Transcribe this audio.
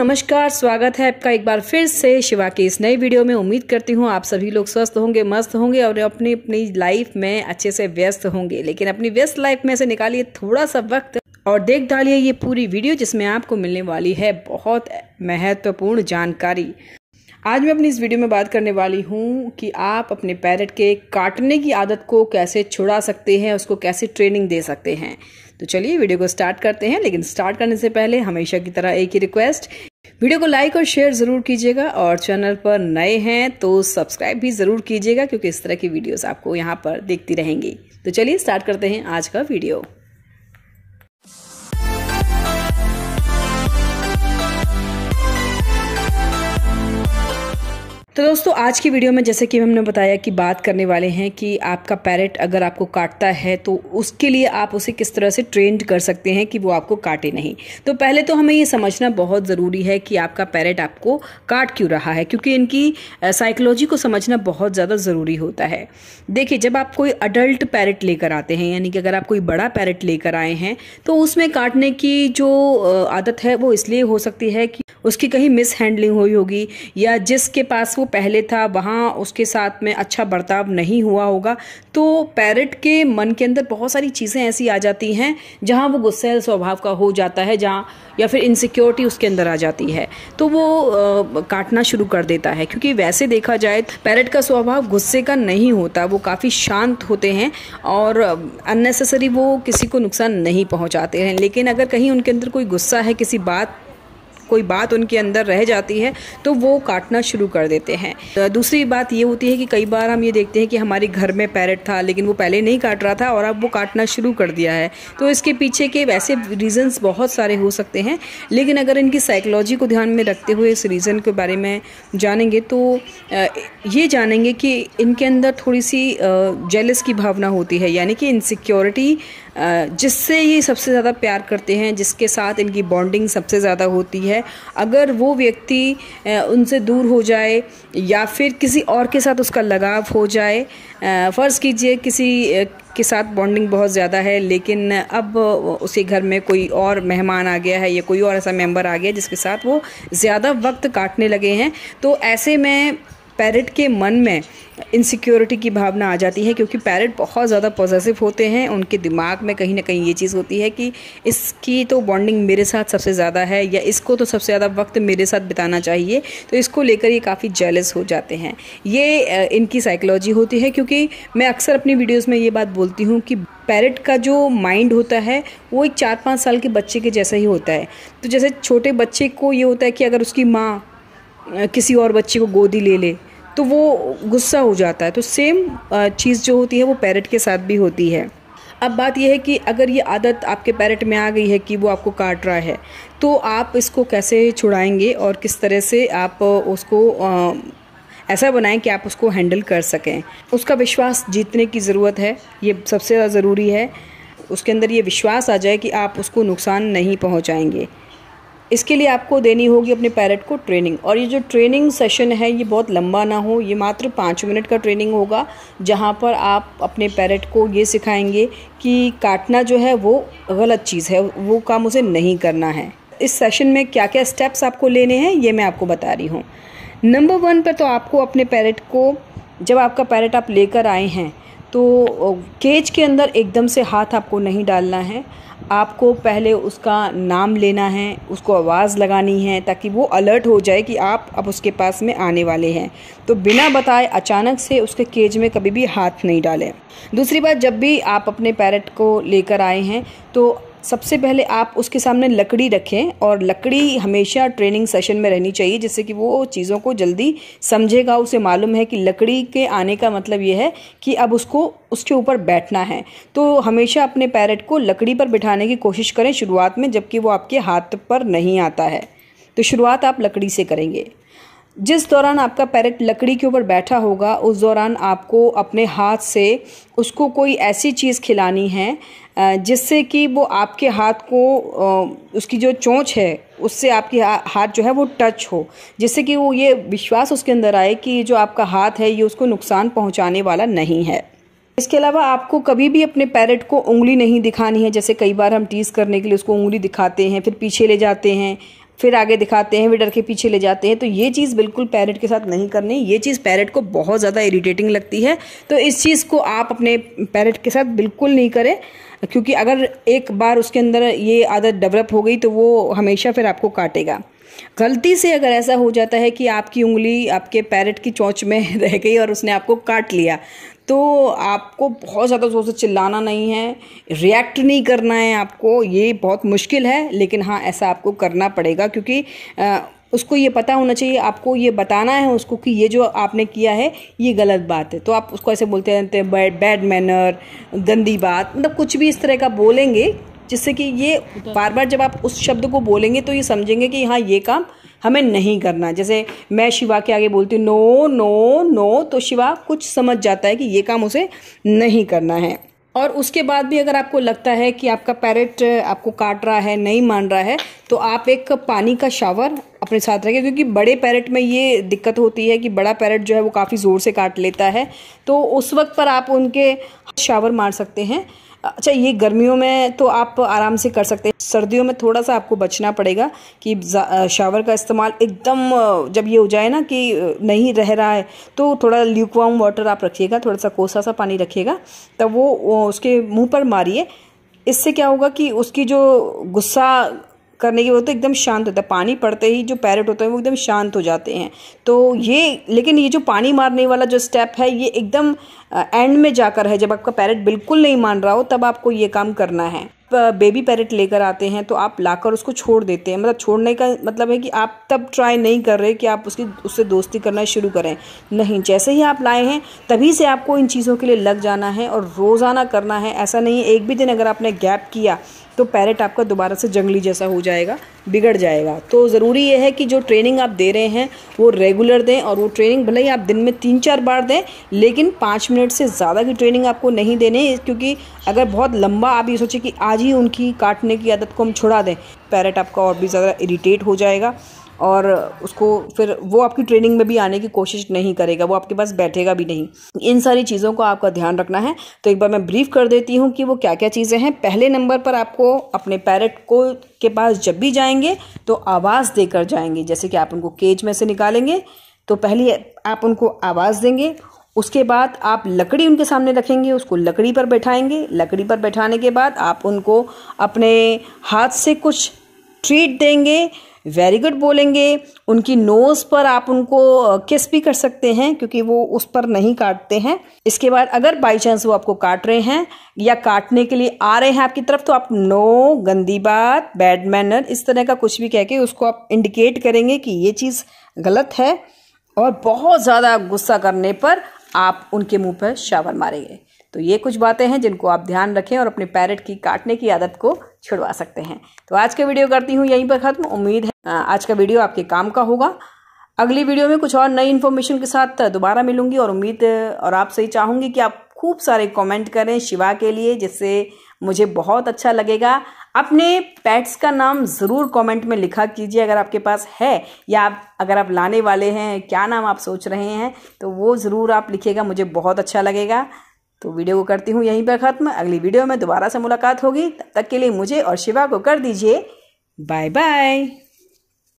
नमस्कार स्वागत है आपका एक बार फिर से शिवा के इस नए वीडियो में उम्मीद करती हूँ आप सभी लोग स्वस्थ होंगे मस्त होंगे और अपनी अपनी लाइफ में अच्छे से व्यस्त होंगे लेकिन अपनी व्यस्त लाइफ में से निकालिए थोड़ा सा वक्त और देख डालिए ये पूरी वीडियो जिसमें आपको मिलने वाली है बहुत महत्वपूर्ण जानकारी आज मैं अपनी इस वीडियो में बात करने वाली हूँ कि आप अपने पैरट के काटने की आदत को कैसे छुड़ा सकते हैं उसको कैसे ट्रेनिंग दे सकते हैं तो चलिए वीडियो को स्टार्ट करते हैं लेकिन स्टार्ट करने से पहले हमेशा की तरह एक ही रिक्वेस्ट वीडियो को लाइक और शेयर ज़रूर कीजिएगा और चैनल पर नए हैं तो सब्सक्राइब भी ज़रूर कीजिएगा क्योंकि इस तरह की वीडियोस आपको यहाँ पर देखती रहेंगी तो चलिए स्टार्ट करते हैं आज का वीडियो तो दोस्तों आज की वीडियो में जैसे कि हमने बताया कि बात करने वाले हैं कि आपका पैरेट अगर आपको काटता है तो उसके लिए आप उसे किस तरह से ट्रेंड कर सकते हैं कि वो आपको काटे नहीं तो पहले तो हमें ये समझना बहुत ज़रूरी है कि आपका पैरेट आपको काट क्यों रहा है क्योंकि इनकी साइकोलॉजी को समझना बहुत ज़्यादा ज़रूरी होता है देखिए जब आप कोई अडल्ट पैरेट लेकर आते हैं यानी कि अगर आप कोई बड़ा पैरेट लेकर आए हैं तो उसमें काटने की जो आदत है वो इसलिए हो सकती है कि उसकी कहीं मिस हैंडलिंग हुई होगी या जिसके पास वो पहले था वहाँ उसके साथ में अच्छा बर्ताव नहीं हुआ होगा तो पैरट के मन के अंदर बहुत सारी चीज़ें ऐसी आ जाती हैं जहाँ वो गुस्से स्वभाव का हो जाता है जहाँ या फिर इनसिक्योरिटी उसके अंदर आ जाती है तो वो आ, काटना शुरू कर देता है क्योंकि वैसे देखा जाए पैरट का स्वभाव गुस्से का नहीं होता वो काफ़ी शांत होते हैं और अननेसेसरी वो किसी को नुकसान नहीं पहुँचाते हैं लेकिन अगर कहीं उनके अंदर कोई गुस्सा है किसी बात कोई बात उनके अंदर रह जाती है तो वो काटना शुरू कर देते हैं दूसरी बात ये होती है कि कई बार हम ये देखते हैं कि हमारे घर में पैरट था लेकिन वो पहले नहीं काट रहा था और अब वो काटना शुरू कर दिया है तो इसके पीछे के वैसे रीज़न्स बहुत सारे हो सकते हैं लेकिन अगर इनकी साइकोलॉजी को ध्यान में रखते हुए इस रीज़न के बारे में जानेंगे तो ये जानेंगे कि इनके अंदर थोड़ी सी जेलस की भावना होती है यानी कि इनसिक्योरिटी जिससे ये सबसे ज़्यादा प्यार करते हैं जिसके साथ इनकी बॉन्डिंग सबसे ज़्यादा होती है अगर वो व्यक्ति उनसे दूर हो जाए या फिर किसी और के साथ उसका लगाव हो जाए फ़र्ज़ कीजिए किसी के साथ बॉन्डिंग बहुत ज़्यादा है लेकिन अब उसी घर में कोई और मेहमान आ गया है या कोई और ऐसा मेंबर आ गया जिसके साथ वो ज़्यादा वक्त काटने लगे हैं तो ऐसे में पैरट के मन में इनसिक्योरिटी की भावना आ जाती है क्योंकि पैरट बहुत ज़्यादा पॉजिटिव होते हैं उनके दिमाग में कहीं ना कहीं ये चीज़ होती है कि इसकी तो बॉन्डिंग मेरे साथ सबसे ज़्यादा है या इसको तो सबसे ज़्यादा वक्त मेरे साथ बिताना चाहिए तो इसको लेकर ये काफ़ी जेलस हो जाते हैं ये इनकी साइकोलॉजी होती है क्योंकि मैं अक्सर अपनी वीडियोज़ में ये बात बोलती हूँ कि पैरट का जो माइंड होता है वो एक चार पाँच साल के बच्चे के जैसा ही होता है तो जैसे छोटे बच्चे को ये होता है कि अगर उसकी माँ किसी और बच्चे को गोदी ले ले तो वो गुस्सा हो जाता है तो सेम चीज़ जो होती है वो पैरट के साथ भी होती है अब बात यह है कि अगर ये आदत आपके पैरट में आ गई है कि वो आपको काट रहा है तो आप इसको कैसे छुड़ाएंगे और किस तरह से आप उसको ऐसा बनाएं कि आप उसको हैंडल कर सकें उसका विश्वास जीतने की ज़रूरत है ये सबसे ज़्यादा ज़रूरी है उसके अंदर ये विश्वास आ जाए कि आप उसको नुकसान नहीं पहुंचाएंगे इसके लिए आपको देनी होगी अपने पैरट को ट्रेनिंग और ये जो ट्रेनिंग सेशन है ये बहुत लंबा ना हो ये मात्र पाँच मिनट का ट्रेनिंग होगा जहाँ पर आप अपने पैरट को ये सिखाएंगे कि काटना जो है वो गलत चीज़ है वो काम उसे नहीं करना है इस सेशन में क्या क्या स्टेप्स आपको लेने हैं ये मैं आपको बता रही हूँ नंबर वन पर तो आपको अपने पैरट को जब आपका पैरट आप लेकर आए हैं तो केज के अंदर एकदम से हाथ आपको नहीं डालना है आपको पहले उसका नाम लेना है उसको आवाज़ लगानी है ताकि वो अलर्ट हो जाए कि आप अब उसके पास में आने वाले हैं तो बिना बताए अचानक से उसके केज में कभी भी हाथ नहीं डालें दूसरी बात जब भी आप अपने पैरट को लेकर आए हैं तो सबसे पहले आप उसके सामने लकड़ी रखें और लकड़ी हमेशा ट्रेनिंग सेशन में रहनी चाहिए जिससे कि वो चीज़ों को जल्दी समझेगा उसे मालूम है कि लकड़ी के आने का मतलब ये है कि अब उसको उसके ऊपर बैठना है तो हमेशा अपने पैरट को लकड़ी पर बिठाने की कोशिश करें शुरुआत में जबकि वो आपके हाथ पर नहीं आता है तो शुरुआत आप लकड़ी से करेंगे जिस दौरान आपका पैरट लकड़ी के ऊपर बैठा होगा उस दौरान आपको अपने हाथ से उसको कोई ऐसी चीज़ खिलानी है जिससे कि वो आपके हाथ को उसकी जो चोंच है उससे आपके हाथ जो है वो टच हो जिससे कि वो ये विश्वास उसके अंदर आए कि जो आपका हाथ है ये उसको नुकसान पहुंचाने वाला नहीं है इसके अलावा आपको कभी भी अपने पैरेट को उंगली नहीं दिखानी है जैसे कई बार हम टीज़ करने के लिए उसको उंगली दिखाते हैं फिर पीछे ले जाते हैं फिर आगे दिखाते हैं वे डर के पीछे ले जाते हैं तो ये चीज़ बिल्कुल पैरेट के साथ नहीं करनी ये चीज़ पैरेट को बहुत ज़्यादा इरीटेटिंग लगती है तो इस चीज़ को आप अपने पैरेट के साथ बिल्कुल नहीं करें क्योंकि अगर एक बार उसके अंदर ये आदत डेवलप हो गई तो वो हमेशा फिर आपको काटेगा गलती से अगर ऐसा हो जाता है कि आपकी उंगली आपके पैरट की चोंच में रह गई और उसने आपको काट लिया तो आपको बहुत ज़्यादा ज़ोर से चिल्लाना नहीं है रिएक्ट नहीं करना है आपको ये बहुत मुश्किल है लेकिन हाँ ऐसा आपको करना पड़ेगा क्योंकि आ, उसको ये पता होना चाहिए आपको ये बताना है उसको कि ये जो आपने किया है ये गलत बात है तो आप उसको ऐसे बोलते रहते हैं बैड बैड मैनर गंदी बात मतलब कुछ भी इस तरह का बोलेंगे जिससे कि ये बार बार जब आप उस शब्द को बोलेंगे तो ये समझेंगे कि हाँ ये काम हमें नहीं करना जैसे मैं शिवा के आगे बोलती हूँ नो नो नो तो शिवा कुछ समझ जाता है कि ये काम उसे नहीं करना है और उसके बाद भी अगर आपको लगता है कि आपका पैरेट आपको काट रहा है नहीं मान रहा है तो आप एक पानी का शावर अपने साथ रखें क्योंकि बड़े पैरेट में ये दिक्कत होती है कि बड़ा पैरेट जो है वो काफ़ी ज़ोर से काट लेता है तो उस वक्त पर आप उनके शावर मार सकते हैं अच्छा ये गर्मियों में तो आप आराम से कर सकते हैं सर्दियों में थोड़ा सा आपको बचना पड़ेगा कि शावर का इस्तेमाल एकदम जब ये हो जाए ना कि नहीं रह रहा है तो थोड़ा ल्यूकवाम वाटर आप रखिएगा थोड़ा सा कोसा सा पानी रखिएगा तब वो उसके मुंह पर मारिए इससे क्या होगा कि उसकी जो गुस्सा करने की वो तो एकदम शांत होता है पानी पड़ते ही जो पैरट होते हैं वो एकदम शांत हो जाते हैं तो ये लेकिन ये जो पानी मारने वाला जो स्टेप है ये एकदम एंड में जाकर है जब आपका पैरट बिल्कुल नहीं मान रहा हो तब आपको ये काम करना है बेबी पैरेट लेकर आते हैं तो आप लाकर उसको छोड़ देते हैं मतलब छोड़ने का मतलब है कि आप तब ट्राई नहीं कर रहे कि आप उसकी उससे दोस्ती करना शुरू करें नहीं जैसे ही आप लाए हैं तभी से आपको इन चीज़ों के लिए लग जाना है और रोज़ाना करना है ऐसा नहीं है एक भी दिन अगर आपने गैप किया तो पैरेट आपका दोबारा से जंगली जैसा हो जाएगा बिगड़ जाएगा तो ज़रूरी यह है कि जो ट्रेनिंग आप दे रहे हैं वो रेगुलर दें और वो ट्रेनिंग भले ही आप दिन में तीन चार बार दें लेकिन पाँच मिनट से ज़्यादा की ट्रेनिंग आपको नहीं देने क्योंकि अगर बहुत लंबा आप ये सोचें कि आज ही उनकी काटने की आदत को हम छुड़ा दें पैरेट आपका और भी ज़्यादा इरीटेट हो जाएगा और उसको फिर वो आपकी ट्रेनिंग में भी आने की कोशिश नहीं करेगा वो आपके पास बैठेगा भी नहीं इन सारी चीज़ों को आपका ध्यान रखना है तो एक बार मैं ब्रीफ कर देती हूँ कि वो क्या क्या चीज़ें हैं पहले नंबर पर आपको अपने पैरट को के पास जब भी जाएंगे तो आवाज़ देकर जाएंगे जैसे कि आप उनको केज में से निकालेंगे तो पहले आप उनको आवाज़ देंगे उसके बाद आप लकड़ी उनके सामने रखेंगे उसको लकड़ी पर बैठाएंगे लकड़ी पर बैठाने के बाद आप उनको अपने हाथ से कुछ ट्रीट देंगे वेरी गुड बोलेंगे उनकी नोज़ पर आप उनको किस भी कर सकते हैं क्योंकि वो उस पर नहीं काटते हैं इसके बाद अगर बाई चांस वो आपको काट रहे हैं या काटने के लिए आ रहे हैं आपकी तरफ तो आप नो गंदी बात बैड मैनर इस तरह का कुछ भी कह के उसको आप इंडिकेट करेंगे कि ये चीज़ गलत है और बहुत ज़्यादा गुस्सा करने पर आप उनके मुंह पर शावर मारेंगे तो ये कुछ बातें हैं जिनको आप ध्यान रखें और अपने पैरट की काटने की आदत को छिड़वा सकते हैं तो आज का वीडियो करती हूँ यहीं पर ख़त्म उम्मीद है आज का वीडियो आपके काम का होगा अगली वीडियो में कुछ और नई इन्फॉर्मेशन के साथ दोबारा मिलूंगी और उम्मीद और आपसे ही चाहूँगी कि आप खूब सारे कमेंट करें शिवा के लिए जिससे मुझे बहुत अच्छा लगेगा अपने पैट्स का नाम ज़रूर कमेंट में लिखा कीजिए अगर आपके पास है या आप अगर आप लाने वाले हैं क्या नाम आप सोच रहे हैं तो वो ज़रूर आप लिखिएगा मुझे बहुत अच्छा लगेगा तो वीडियो को करती हूँ यहीं पर ख़त्म अगली वीडियो में दोबारा से मुलाकात होगी तब तक के लिए मुझे और शिवा को कर दीजिए बाय बाय